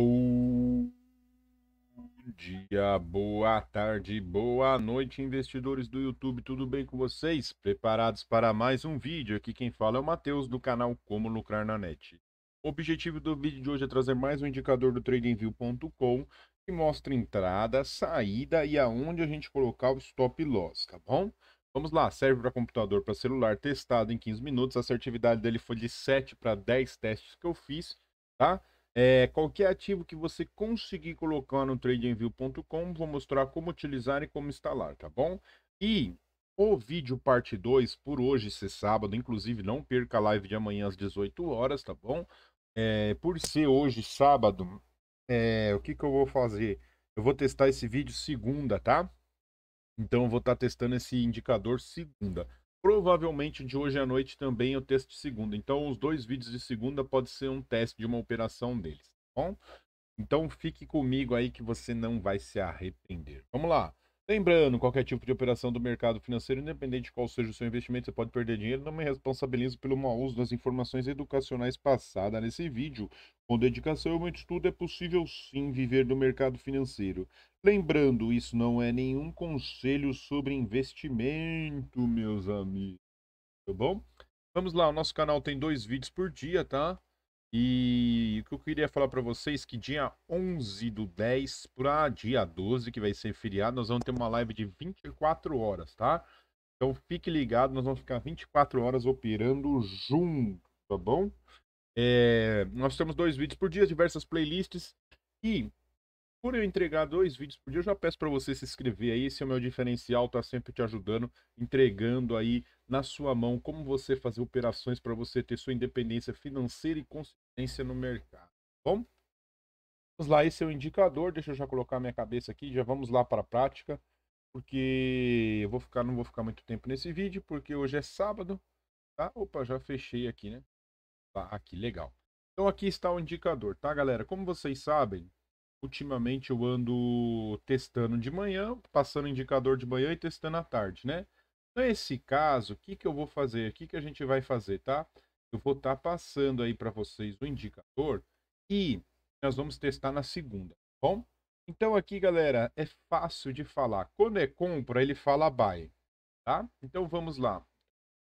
Bom dia, boa tarde, boa noite, investidores do YouTube, tudo bem com vocês? Preparados para mais um vídeo? Aqui quem fala é o Matheus, do canal Como Lucrar na Net. O objetivo do vídeo de hoje é trazer mais um indicador do TradingView.com que mostra entrada, saída e aonde a gente colocar o stop loss, tá bom? Vamos lá, serve para computador, para celular, testado em 15 minutos, a assertividade dele foi de 7 para 10 testes que eu fiz, tá? É, qualquer ativo que você conseguir colocar no tradingview.com, vou mostrar como utilizar e como instalar, tá bom? E o vídeo parte 2 por hoje, ser sábado, inclusive não perca a live de amanhã às 18 horas, tá bom? É, por ser hoje sábado, é, o que, que eu vou fazer? Eu vou testar esse vídeo segunda, tá? Então eu vou estar tá testando esse indicador segunda. Provavelmente de hoje à noite também eu testo de segunda. Então, os dois vídeos de segunda pode ser um teste de uma operação deles, tá bom? Então, fique comigo aí que você não vai se arrepender. Vamos lá. Lembrando, qualquer tipo de operação do mercado financeiro, independente de qual seja o seu investimento, você pode perder dinheiro. Não me responsabilizo pelo mau uso das informações educacionais passadas nesse vídeo. Com dedicação e muito estudo, é possível sim viver do mercado financeiro. Lembrando, isso não é nenhum conselho sobre investimento, meus amigos. Tá bom? Vamos lá, o nosso canal tem dois vídeos por dia, tá? E o que eu queria falar para vocês que dia 11 do 10 para dia 12, que vai ser feriado, nós vamos ter uma live de 24 horas, tá? Então fique ligado, nós vamos ficar 24 horas operando junto, tá bom? É, nós temos dois vídeos por dia, diversas playlists. E por eu entregar dois vídeos por dia, eu já peço para você se inscrever aí. Esse é o meu diferencial, tá sempre te ajudando, entregando aí na sua mão como você fazer operações para você ter sua independência financeira e consistência no mercado. Tá bom, vamos lá. Esse é o indicador. Deixa eu já colocar minha cabeça aqui. Já vamos lá para a prática, porque eu vou ficar, não vou ficar muito tempo nesse vídeo, porque hoje é sábado. Tá? Opa, já fechei aqui, né? Tá, aqui, legal. Então aqui está o indicador, tá, galera? Como vocês sabem, ultimamente eu ando testando de manhã, passando indicador de manhã e testando à tarde, né? Nesse então, caso, o que, que eu vou fazer? O que, que a gente vai fazer, tá? Eu vou estar tá passando aí para vocês o indicador e nós vamos testar na segunda, tá bom? Então aqui, galera, é fácil de falar. Quando é compra, ele fala buy, tá? Então vamos lá. Vou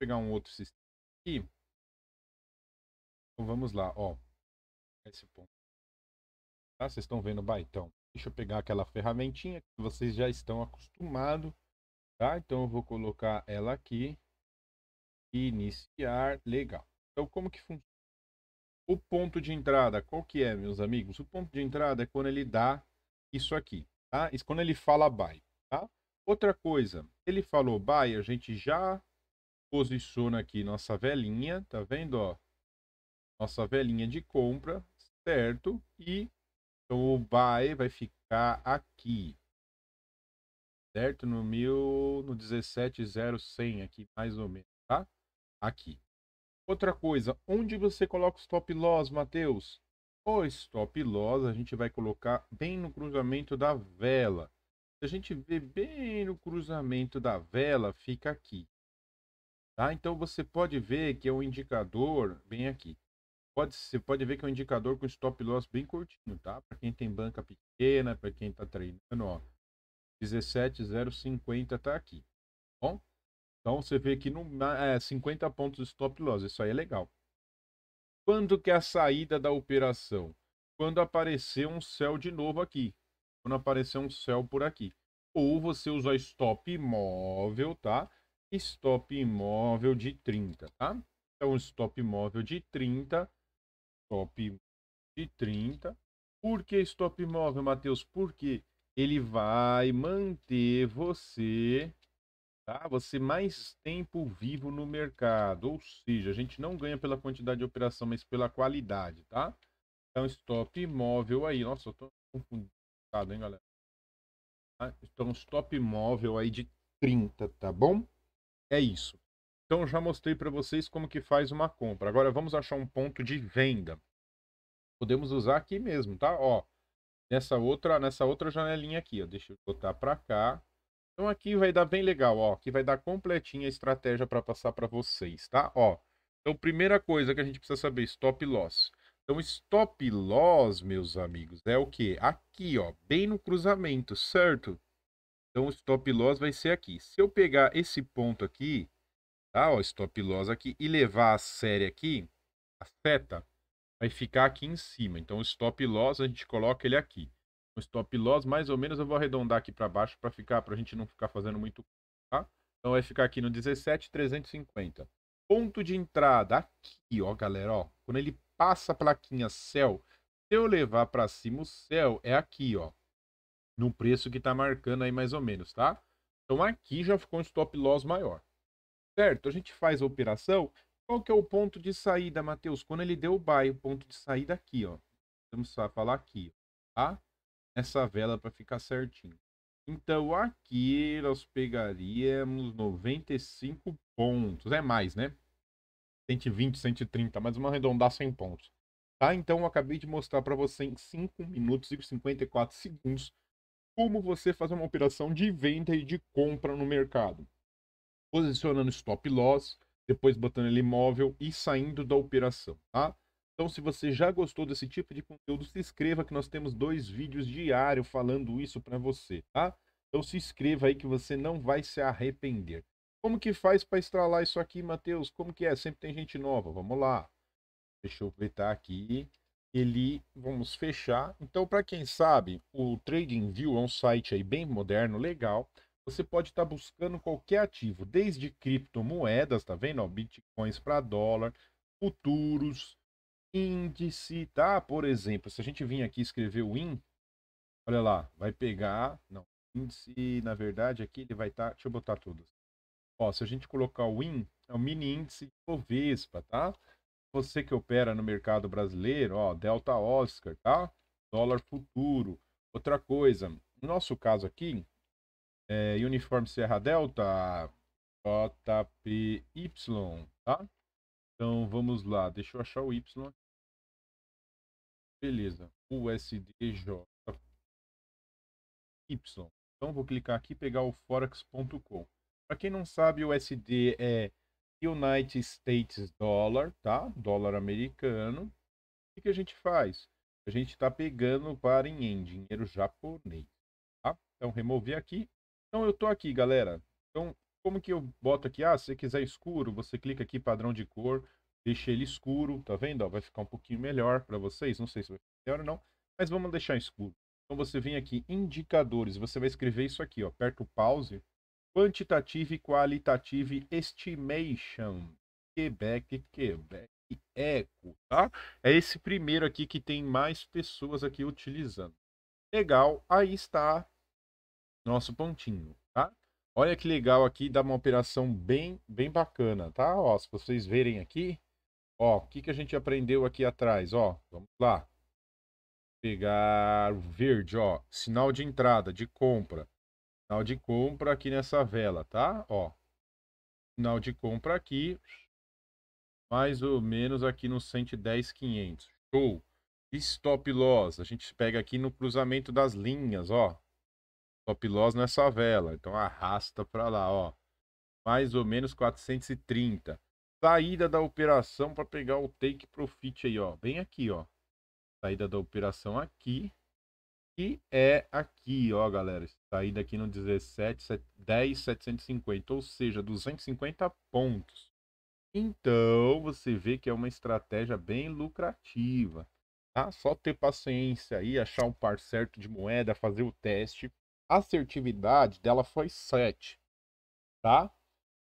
pegar um outro sistema aqui. Então vamos lá, ó. Esse ponto Tá? Vocês estão vendo o baitão. Deixa eu pegar aquela ferramentinha que vocês já estão acostumados. Tá? Então eu vou colocar ela aqui. Iniciar. Legal. Então como que funciona? O ponto de entrada, qual que é, meus amigos? O ponto de entrada é quando ele dá isso aqui, tá? Isso quando ele fala buy, tá? Outra coisa, ele falou buy, a gente já posiciona aqui nossa velinha, tá vendo, ó? Nossa velinha de compra, certo? E então o Bae vai ficar aqui. Certo? No mil, no aqui, mais ou menos, tá? Aqui. Outra coisa, onde você coloca o stop loss, Matheus? O stop loss a gente vai colocar bem no cruzamento da vela. Se a gente vê bem no cruzamento da vela, fica aqui. Tá? Então você pode ver que é um indicador bem aqui pode, você pode ver que é um indicador com stop loss bem curtinho, tá? Para quem tem banca pequena, para quem está treinando, ó, 17,050 tá aqui, tá bom? Então você vê que no, é, 50 pontos de stop loss, isso aí é legal. Quando que é a saída da operação? Quando aparecer um céu de novo aqui, quando aparecer um céu por aqui. Ou você usa stop imóvel, tá? Stop imóvel de 30, tá? Então, stop imóvel de 30 stop de 30. Por que stop imóvel, Matheus? Porque ele vai manter você, tá? Você mais tempo vivo no mercado. Ou seja, a gente não ganha pela quantidade de operação, mas pela qualidade, tá? Então, stop imóvel aí. Nossa, eu tô confundido, hein, galera? Ah, então, stop imóvel aí de 30, tá bom? É isso. Então já mostrei para vocês como que faz uma compra. Agora vamos achar um ponto de venda. Podemos usar aqui mesmo, tá? Ó, nessa outra, nessa outra janelinha aqui, ó. Deixa eu botar para cá. Então aqui vai dar bem legal, ó. Aqui vai dar completinha a estratégia para passar para vocês, tá? Ó. Então primeira coisa que a gente precisa saber, stop loss. Então stop loss, meus amigos, é o que? Aqui, ó, bem no cruzamento, certo? Então o stop loss vai ser aqui. Se eu pegar esse ponto aqui, tá? Ó, stop loss aqui e levar a série aqui, a seta vai ficar aqui em cima. Então o stop loss a gente coloca ele aqui. O stop loss mais ou menos eu vou arredondar aqui para baixo para ficar para a gente não ficar fazendo muito, tá? Então vai ficar aqui no 17,350. Ponto de entrada aqui, ó, galera, ó. Quando ele passa a plaquinha céu, se eu levar para cima o céu é aqui, ó. No preço que tá marcando aí mais ou menos, tá? Então aqui já ficou um stop loss maior certo? A gente faz a operação. Qual que é o ponto de saída, Matheus? Quando ele deu o buy, o ponto de saída aqui, ó. Vamos falar aqui, tá? Essa vela para ficar certinho. Então aqui nós pegaríamos 95 pontos, é mais, né? 120, 130, mas vamos arredondar 100 pontos. Tá? Então eu acabei de mostrar para você em 5 minutos e 54 segundos como você faz uma operação de venda e de compra no mercado posicionando stop loss, depois botando ele imóvel e saindo da operação, tá? Então, se você já gostou desse tipo de conteúdo, se inscreva que nós temos dois vídeos diários falando isso para você, tá? Então se inscreva aí que você não vai se arrepender. Como que faz para instalar isso aqui, Matheus? Como que é? Sempre tem gente nova. Vamos lá. Deixa eu apertar aqui. Ele, vamos fechar. Então, para quem sabe, o TradingView é um site aí bem moderno, legal você pode estar tá buscando qualquer ativo, desde criptomoedas, tá vendo? Ó, bitcoins para dólar, futuros, índice, tá? Por exemplo, se a gente vir aqui escrever o IN, olha lá, vai pegar, não, índice, na verdade, aqui ele vai estar, tá, deixa eu botar tudo. Ó, se a gente colocar o IN, é o mini índice de Bovespa, tá? Você que opera no mercado brasileiro, ó, Delta Oscar, tá? Dólar futuro. Outra coisa, no nosso caso aqui, é, uniforme Serra Delta, JPY, tá? Então vamos lá, deixa eu achar o Y. Beleza, USDJY. Y. Então vou clicar aqui e pegar o forex.com. Para quem não sabe, o USD é United States Dollar, tá? Dólar americano. O que, que a gente faz? A gente está pegando para em dinheiro japonês, tá? Então remover aqui então eu tô aqui, galera. Então, como que eu boto aqui? Ah, se você quiser escuro, você clica aqui padrão de cor, deixa ele escuro, tá vendo? Ó, vai ficar um pouquinho melhor para vocês, não sei se vai ficar melhor ou não, mas vamos deixar escuro. Então você vem aqui, indicadores, você vai escrever isso aqui, ó, aperta o pause, Quantitative Qualitative Estimation, Quebec, Quebec Eco, tá? É esse primeiro aqui que tem mais pessoas aqui utilizando. Legal, aí está nosso pontinho, tá? Olha que legal aqui, dá uma operação bem, bem bacana, tá? Ó, se vocês verem aqui, ó, o que, que a gente aprendeu aqui atrás, ó, vamos lá. Pegar verde, ó, sinal de entrada, de compra. Sinal de compra aqui nessa vela, tá? Ó, sinal de compra aqui, mais ou menos aqui no 110, 500. Show! Stop loss, a gente pega aqui no cruzamento das linhas, ó, Top loss não é só vela, então arrasta para lá, ó. Mais ou menos 430. Saída da operação para pegar o take profit aí, ó. Bem aqui, ó. Saída da operação aqui. E é aqui, ó, galera. Saída aqui no 17, 10, 750, ou seja, 250 pontos. Então, você vê que é uma estratégia bem lucrativa. Tá? Só ter paciência aí, achar um par certo de moeda, fazer o teste assertividade dela foi 7, tá?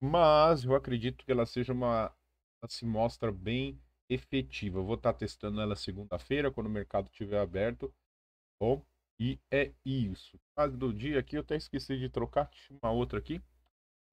Mas eu acredito que ela seja uma. Ela se mostra bem efetiva. Eu vou estar tá testando ela segunda-feira, quando o mercado estiver aberto. Bom, e é isso. Frase do dia aqui, eu até esqueci de trocar, uma outra aqui.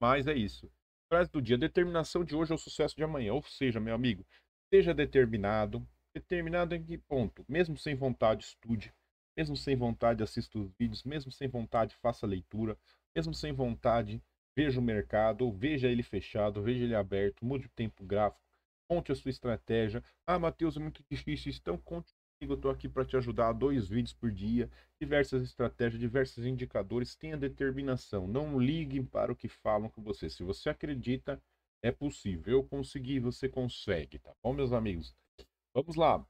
Mas é isso. Frase do dia: determinação de hoje é o sucesso de amanhã. Ou seja, meu amigo, seja determinado. Determinado em que ponto? Mesmo sem vontade, estude mesmo sem vontade, assista os vídeos. Mesmo sem vontade, faça a leitura. Mesmo sem vontade, veja o mercado, ou veja ele fechado, veja ele aberto, mude o tempo gráfico, conte a sua estratégia. Ah, Matheus, é muito difícil. Então, conte comigo. Eu estou aqui para te ajudar. Dois vídeos por dia, diversas estratégias, diversos indicadores. Tenha determinação. Não ligue para o que falam com você. Se você acredita, é possível. Eu consegui, você consegue, tá bom, meus amigos? Vamos lá.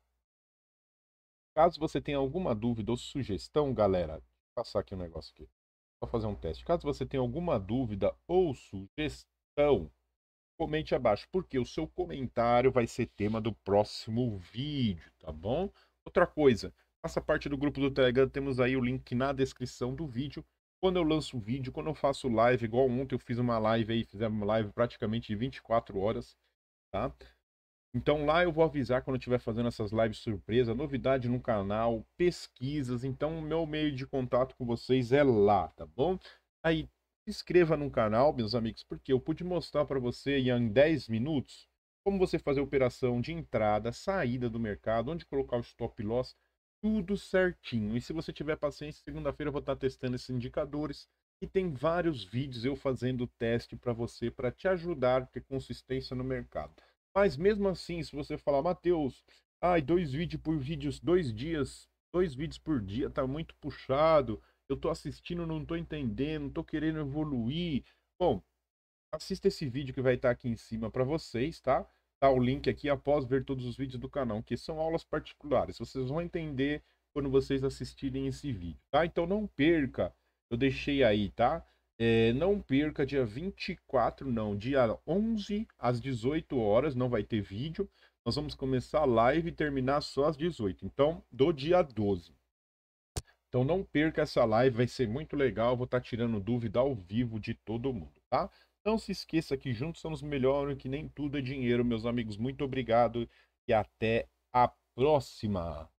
Caso você tenha alguma dúvida ou sugestão, galera, vou passar aqui um negócio aqui. Só fazer um teste. Caso você tenha alguma dúvida ou sugestão, comente abaixo, porque o seu comentário vai ser tema do próximo vídeo, tá bom? Outra coisa, faça parte do grupo do Telegram, temos aí o link na descrição do vídeo. Quando eu lanço o vídeo, quando eu faço live, igual ontem eu fiz uma live aí, fizemos uma live praticamente de 24 horas, tá? Então lá eu vou avisar quando eu estiver fazendo essas lives surpresa, novidade no canal, pesquisas. Então o meu meio de contato com vocês é lá, tá bom? Aí se inscreva no canal, meus amigos, porque eu pude mostrar para você em 10 minutos como você fazer operação de entrada, saída do mercado, onde colocar o stop loss, tudo certinho. E se você tiver paciência, segunda-feira eu vou estar testando esses indicadores e tem vários vídeos eu fazendo o teste para você para te ajudar a ter consistência no mercado. Mas mesmo assim, se você falar, Matheus, ai, dois vídeos por vídeos, dois dias, dois vídeos por dia, tá muito puxado. Eu tô assistindo, não tô entendendo, tô querendo evoluir. Bom, assista esse vídeo que vai estar tá aqui em cima para vocês, tá? Tá o link aqui após ver todos os vídeos do canal, que são aulas particulares. Vocês vão entender quando vocês assistirem esse vídeo, tá? Então não perca. Eu deixei aí, tá? É, não perca dia 24, não, dia 11 às 18 horas, não vai ter vídeo. Nós vamos começar a live e terminar só às 18. Então, do dia 12. Então não perca essa live, vai ser muito legal. vou estar tá tirando dúvida ao vivo de todo mundo, tá? Não se esqueça que juntos somos melhores, que nem tudo é dinheiro, meus amigos. Muito obrigado e até a próxima.